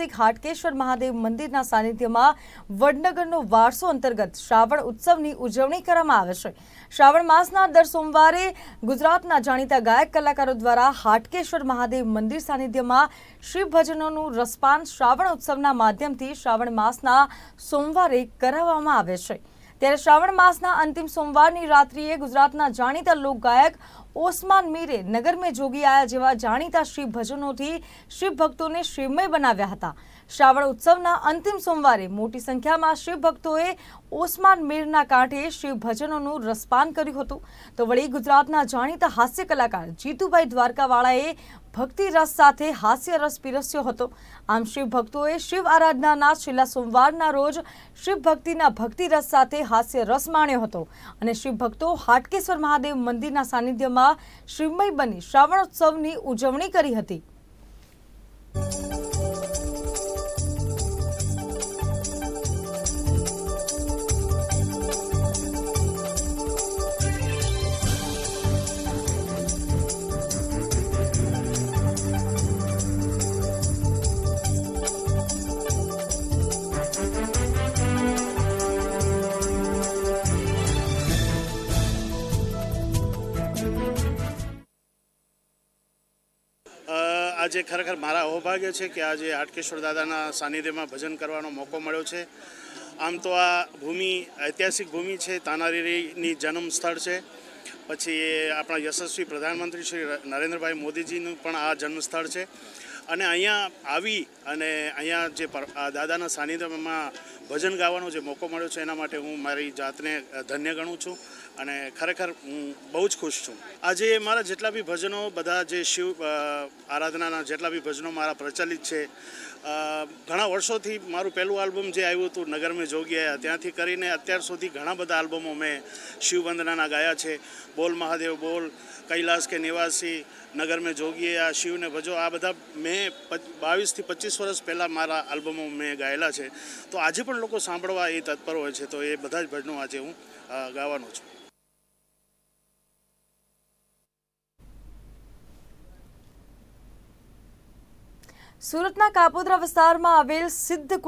ઐતિહાસિક હાટકેશ્વર મહાદેવ મંદિરના સાનિધ્યમાં વડનગરનો વારસો અંતર્ગત શ્રાવણ ઉત્સવની ઉજવણી કરવામાં આવે છે શ્રાવણ માસના દર સોમવારે ગુજરાતના જાણીતા ગાયક કલાકારો દ્વારા હાટકેશ્વર મહાદેવ મંદિર સાનિધ્યમાં શિવભજનોનું રસપાન શ્રાવણ ઉત્સવના માધ્યમથી શ્રાવણ માસના સોમવારે કરાવવામાં આવે છે ત્યારે શ્રાવણ માસના અંતિમ સોમવારની રાત્રિએ ગુજરાતના જાણીતા લોકગાયક ઓસમાન મીરે નગર મેં જોગી આયા જેવા જાણીતા શિવ ભજનોથી શિવ ભક્તોને શિવમય બનાવ્યા હતા શ્રાવણ ઉત્સવના અંતિમ સોમવારે મોટી સંખ્યામાં શિવ ભક્તોએ ઓસમાન મીરના કાંઠે શિવ ભજનોનું રસપાન કર્યું હતું તો વળી ગુજરાતના જાણીતા હાસ્ય કલાકાર જીતુભાઈ દ્વારકાવાળાએ ભક્તિરસ સાથે હાસ્ય રસ પીરસ્યો હતો આમ શિવ ભક્તોએ શિવ આરાધનાના છેલ્લા સોમવારના રોજ શિવ ભક્તિના ભક્તિરસ સાથે હાસ્ય રસ માણ્યો હતો અને શિવ ભક્તો હાટકેશ્વર મહાદેવ મંદિરના સાનિધ્યમાં શ્રીમય બની શ્રાવણોત્સવની ઉજવણી કરી હતી આજે ખરેખર મારા અહોભાગ્ય છે કે આજે હાટકેશ્વર દાદાના સાનિધ્યમાં ભજન કરવાનો મોકો મળ્યો છે આમ તો આ ભૂમિ ઐતિહાસિક ભૂમિ છે તાનારીરીની જન્મ સ્થળ છે પછી આપણા યશસ્વી પ્રધાનમંત્રી શ્રી નરેન્દ્રભાઈ મોદીજીનું પણ આ જન્મસ્થળ છે અને અહીંયા આવી અને અહીંયા જે દાદાના સાનિધ્યમાં ભજન ગાવાનો જે મોકો મળ્યો છે એના માટે હું મારી જાતને ધન્ય ગણું છું અને ખરેખર હું બહુ જ ખુશ છું આજે મારા જેટલા બી ભજનો બધા જે શિવ આરાધનાના જેટલા બી ભજનો મારા પ્રચલિત છે ઘણા વર્ષોથી મારું પહેલું આલ્બમ જે આવ્યું હતું નગર મેં જોગી ત્યાંથી કરીને અત્યાર સુધી ઘણા બધા આલ્બમો મેં શિવવંદનાના ગાયા છે બોલ મહાદેવ બોલ કૈલાસ કે નિવાસી નગર મેં જોગીયા શિવને ભજો આ બધા મેં મેં બાવીસથી પચીસ વર્ષ પહેલાં મારા આલ્બમો મેં ગાયેલા છે તો આજે પણ લોકો સાંભળવા એ તત્પર હોય છે તો એ બધા જ ભજનો આજે હું ગાવાનો છું સુરતના કાપોદ્રા વિસ્તારમાં આવેલ સિદ્ધ